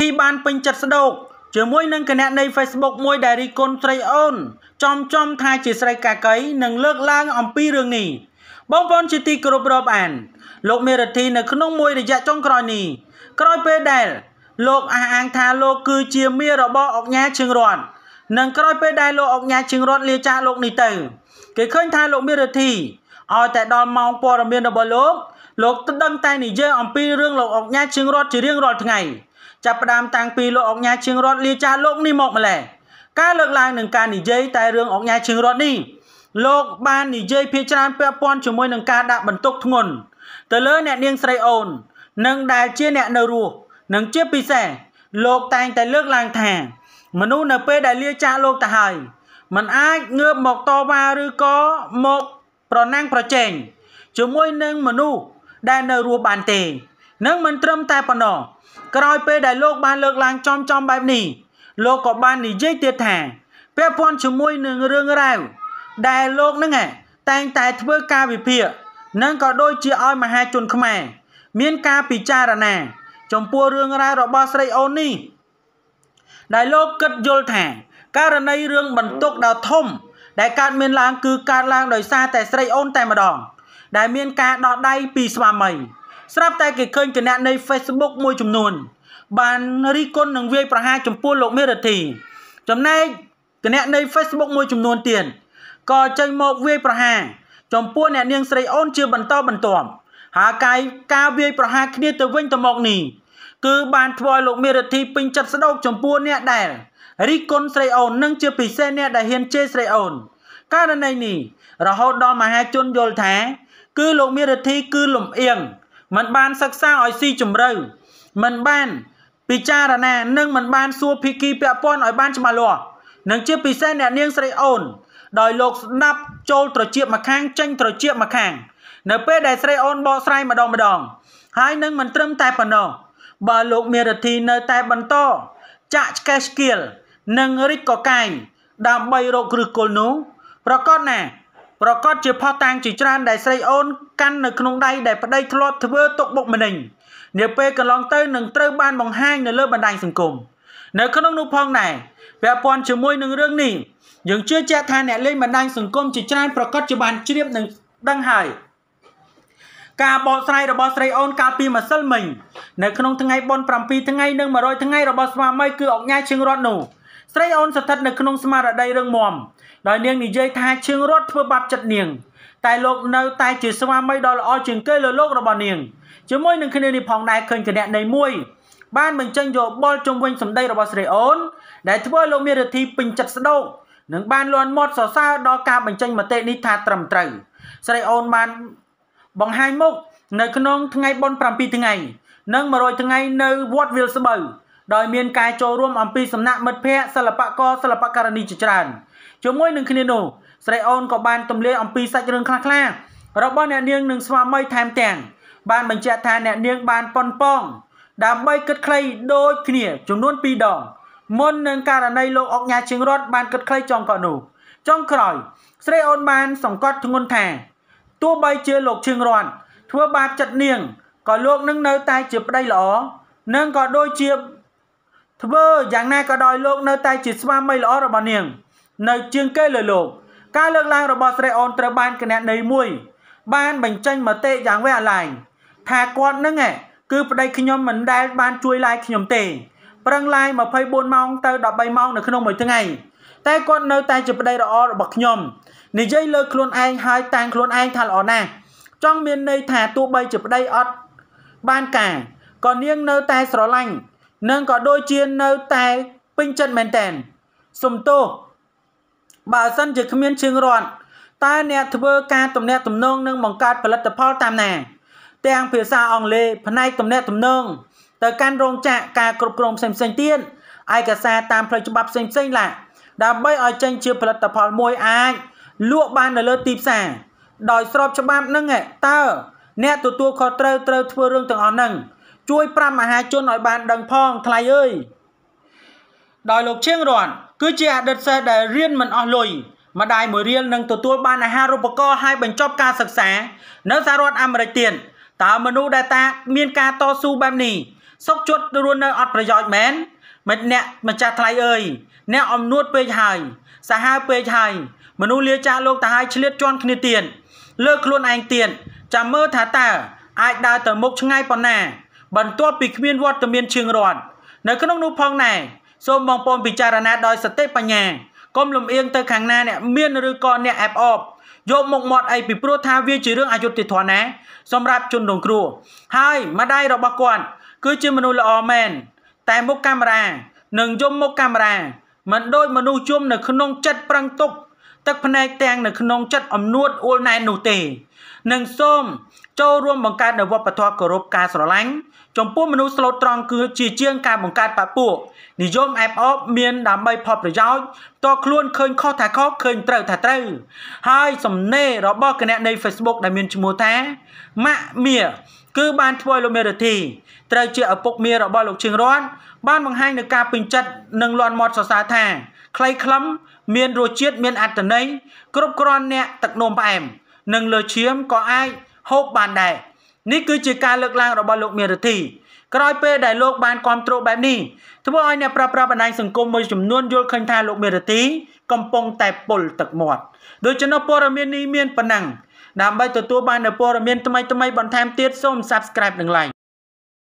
ទីបានពេញចិត្តស្ដោកជាមួយនឹងគណនី Facebook មួយដែលរីគុណស្រីអូន ចំចំថាជាស្រីកាកៃនឹងលើកឡើងអំពីរឿងនេះបងប្អូនជាទីគោរពរាប់អានលោកមេរទ្ធីនៅក្នុងមួយរយៈចុងក្រោយនេះក្រោយពេលដែល លោកអះអាងថាលោកគឺជាមេរបស់អុកញ៉ាជើងរត់និងក្រោយពេលដែលលោកអុកញ៉ាជើងរត់លាចាកលោកនេះទៅ គេឃើញថាលោកមេរទ្ធីឲ្យតែដល់ម៉ោងព័ត៌មានរបស់លោកលោកទៅដឹង តែនិយាយអំពីរឿងលោកអុកញ៉ាជើងរត់ជារៀងរាល់ថ្ងៃ។ចាប់ផ្ដើមតាំងពីលោកអង្ញាជាងរតលាចាស់លោកនេះមកម្ល៉េះការលើកឡើងនឹងការនិយាយតែរឿងអង្ញាជាងរតនេះលោកបាននិយាយភាច្រើនពាក់ព័ន្ធជាមួយនឹងការដាក់បន្ទុកធ្ងន់ទៅលើអ្នកនាងស្រីអូន និងដែលជាអ្នកនៅរស់និងជាពិសេសលោកតែងតែលើកឡើងថា មនុស្សនៅពេលដែលលាចាស់លោកទៅហើយมันអាចងើបមកតវ៉ាឬក៏មកប្រណាំងប្រជែងជាមួយនឹងមនុស្សដែលនៅរស់បានទេនិងមិនត្រឹមតែប៉ុណ្ណោះក្រោយពេលដែលលោកបានលើកឡើងចំចំបែបនេះលោកក៏បាននិយាយទៀតថាពាក់ព័ន្ធជាមួយនឹងរឿងរ៉ាវដែលលោកនឹងតែងតែធ្វើការវិភាគនិងក៏ដូចជាឲ្យមហាជនខ្មែរ មានការពិចារណាចំពោះរឿងរ៉ាវរបស់ស្រីអូននេះដែលលោកគិតយល់ថាករណីរឿងបន្ទុកដ៏ធំ ដែលកើតមានឡើង គឺកើតឡើងដោយសារតែស្រីអូនតែម្ដង ដែលមានការដោះដៃពីស្វាមីស្រាប់តែគេឃើញគណៈនៃ Facebook មួយចំនួនបានរីគុណនឹងវាយប្រហារចំពោះលោកមេរទ្ធីចំណែកគណៈនៃ Facebook មួយចំនួនទៀតក៏ចេញមកវាយប្រហារចំពោះអ្នកនាងស្រីអូនជាបន្តបន្ទាប់ហើយកាយការវាយប្រហារគ្នាទៅវិញទៅមកនេះគឺបានធ្វើឲ្យលោកមេរទ្ធីពេញចិត្តស្ដោកចំពោះអ្នកដែល រីគុណស្រីអូននិងជាពិសេសអ្នកដែលហ៊ានជេរស្រីអូនករណីនេះរហូតដល់មហាជនយល់ថា គឺលោកមេរទ្ធីគឺលំអៀងមិនបានសិក្សាឲ្យស៊ីជម្រៅមិនបានពិចារណានិងមិនបានសួរភិក្ខីពពន់ឲ្យបានច្បាស់លាស់និងជាពិសេសអ្នកនាងស្រីអូន ដោយលោកស្ដាប់ចូលត្រជាបម្ខាងចេញត្រជាបម្ខាងនៅពេលដែលស្រីអូនបកស្រាយម្ដងម្ដងហើយនឹងមិនត្រឹមតែប៉ុណ្ណោះបើលោកមេរធីនៅតែបន្តចាក់ឆ្កេះឆ្កៀលនិងរិចកកាយដើម្បីរកគ្រឹះគល់នោះ ប្រកបណាប្រកាសជាផោះតាំងជាច្រើនដែលស្រីអូនកាន់នៅក្នុងដៃដែលប្តីធ្លាប់ធ្វើទុកបុកម្នេញនាពេលកន្លងទៅ នឹងត្រូវបានបង្ហាញនៅលើបណ្ដាញសង្គមនៅក្នុងនោះផងដែរពាក់ព័ន្ធជាមួយនឹងរឿងនេះយើងជឿជាក់ថាអ្នកលេងបណ្ដាញសង្គមជាច្រើនប្រកាសជាបានជ្រាបនឹងដឹងហើយការបកស្រាយរបស់ស្រីអូនកាលពីម្សិលមិញនៅក្នុងថ្ងៃបុណ្យ7ថ្ងៃនិង100ថ្ងៃរបស់ស្វាមីគឺអង្ញាឈឹងរតនោះស្រីអូនស្ថិតនៅក្នុងស្មារតីរឹងមាំដោយនាងនិយាយថាឈៀងរត់ធ្វើបាបចិត្តនាង តែលោកនៅតែជាស្វាមីដ៏ល្អជាងគេលើលោករបស់នាងជាមួយនឹងគ្នានេះផងដែរឃើញគណនីមួយ បានបញ្ចេញយោបល់ជុំវិញសម្ដីរបស់ស្រីអូន ដែលធ្វើលោកមានរិទ្ធីពេញចិត្តស្ដោកនិងបានលន់មាត់សរសើរដល់ការបញ្ចេញមតិនេះថាត្រឹមត្រូវស្រីអូនបាន បង្ហាញមុខនៅក្នុងថ្ងៃបុណ្យ7ថ្ងៃនិង100ថ្ងៃនៅវត្តវិលស្បូវដោយមានការចូលរួមអំពីសំណាក់មិត្តភ័ក្តិសិល្បករសិល្បករនីជាច្រើនជាមួយនឹងគ្នានោះស្រីអូនក៏បានទម្លាយអំពីសាច់រឿងខ្លះៗរបស់អ្នកនាងនិងស្វាមីថែមទាំង បានបញ្ជាក់ថាអ្នក នាងបានប៉ុនប៉ងដើម្បីគិតខ្លីដូចគ្នាចំនួន2ដង មុននឹងករណីលោកអុកញ៉ាជាងរតបានគិតខ្លីចុងក៏នោះចុងក្រោយស្រីអូនបានសង្កត់ធ្ងន់ថាទោះបីជាលោកជាងរតធ្វើបាបចិត្តនាងក៏លោកនឹងនៅតែជាប្តីល្អនិងក៏ដូចជាធ្វើយ៉ាងណាក៏ដោយលោកនៅតែជាស្វាមីល្អរបស់នាង នៅជាងគេលើលោក ការលើកឡើងរបស់ស្រីអូនត្រូវបានគណនីមួយ បានបញ្ចេញមតិយ៉ាងវែងអលែងថាគាត់នឹងគឺប្តីខ្ញុំមិនដែលបាន ជួយឡាយខ្ញុំទេប្រឹងឡាយ24ម៉ោងទៅ13ម៉ោងនៅក្នុងមួយថ្ងៃតែគាត់នៅតែជាប្តីល្អរបស់ខ្ញុំ និយាយលើខ្លួនឯងហើយតាំងខ្លួនឯងថាល្អណាស់ចង់មានន័យថាទោះបីជាប្តីអត់បានការក៏នាងនៅតែស្រឡាញ់និងក៏ដូចជានៅតែពេញចិត្តមែនតែនសំទោសបើសិនជាគ្មានជើងរត់តើអ្នកធ្វើការទំនាក់ទំនងនឹងបង្កើតផលិតផលតាមណា ទាំងភាសាអង់គ្លេសផ្នែកទំនាក់ទំនងទៅកាន់រោងចក្រការគ្រប់គ្រងផ្សេងផ្សេងទៀតឯកសារតាមផ្លូវច្បាប់ផ្សេងផ្សេងឡាដើម្បីឲ្យចេញជា ផលិតផលមួយអាចលក់បាននៅលើទីផ្សារដោយស្របច្បាប់នឹងតើអ្នកទទួលខុសត្រូវត្រូវធ្វើរឿងទាំងអស់ហ្នឹងជួយប្រាំមហាជនឲ្យបានដឹងផងថ្លៃអើយដោយលោកឈៀងរ័នគឺជាអតីតសិស្សដែលរៀនមិនអស់លុយម្ដាយមួយរៀលនឹងទទួលបានអាហារូបករណ៍ឲ្យបញ្ចប់ការសិក្សានៅសហរដ្ឋអាមេរិកទៀតតើមនុស្សដែលតាមានការតស៊ូបែបនេះសុខជត់រស់នៅអត់ប្រយោជន៍មែនមិនអ្នកម្ចាស់ថ្លៃអើយអ្នកអំនួតពេកហើយសាហាវពេកហើយមនុស្សលាចាកលោកទៅហើយឆ្លៀតជន់គ្នាទៀតលើខ្លួនឯងទៀតចាំមើលថាតើអាចដើរទៅមុខឆ្ងាយប៉ុណ្ណាបន្ទាប់ពីគ្មានវត្តមានជាងរដ្ឋនៅក្នុងនោះផងដែរសូមបងប្អូនពិចារណាដោយសតិបញ្ញាកុំលំអៀងទៅខាងណាអ្នកមានឬក៏អ្នកអែបអបយកមុខមាត់អីពីព្រោះថាវាជារឿងអយុត្តិធម៌ណាសម្រាប់ជនរងគ្រោះហើយម្ដាយរបស់គាត់ គឺជាមនុស្សល្អមែនតែមុខកាមេរ៉ានិងយំមុខកាមេរ៉ាមិនដូចមនុស្សជុំនៅក្នុងចិត្តប្រឹងទប់ទឹកភ្នែកទាំងនៅក្នុងចិត្តអំនួតអ៊ូលណែននោះទេនិងសូមចូលរួមបង្កើតនូវវប្បធម៌គោរពការស្រឡាញ់ចំពោះមនុស្សស្លូតត្រង់គឺជាជាងការបង្កើតបពុះនិយមអែបអបមានដើម្បីផលប្រយោជន៍តខ្លួនឃើញខុសថាខុសឃើញត្រូវថាត្រូវហើយសំណេររបស់គណៈនៃ Facebook ដែលមានឈ្មោះថាម៉ាក់មៀគឺបានធ្វើឲ្យលោកមេរធីត្រូវជាឪពុកមីរបស់លោកជាងរ័ត្នបានបង្ហាញនឹងការពេញចិត្តនិងលន់មាត់សរសើរថាខ្លីខ្លឹមមានរសជាតិមានអត្តន័យគ្រប់គ្រាន់អ្នកទឹកនោមផ្អែមនិងលើឈាមក៏អាចហូបបានដែរនេះគឺជាការលើកឡើងរបស់លោកមានរិទ្ធីក្រោយពេលដែលលោកបានគ្រប់គ្រងបែបនេះធ្វើឲ្យ អ្នកប្រើប្រាស់បណ្ដាញសង្គមមួយចំនួនយល់ឃើញថាលោកមេរទីកំពុងតែពុលទឹកមាត់ដូច្នោះព័ត៌មាននេះមានប៉ុណ្ណឹងដើម្បីទទួលបាននូវព័ត៌មានថ្មីៗបន្ថែមទៀតសូម Subscribe និង Like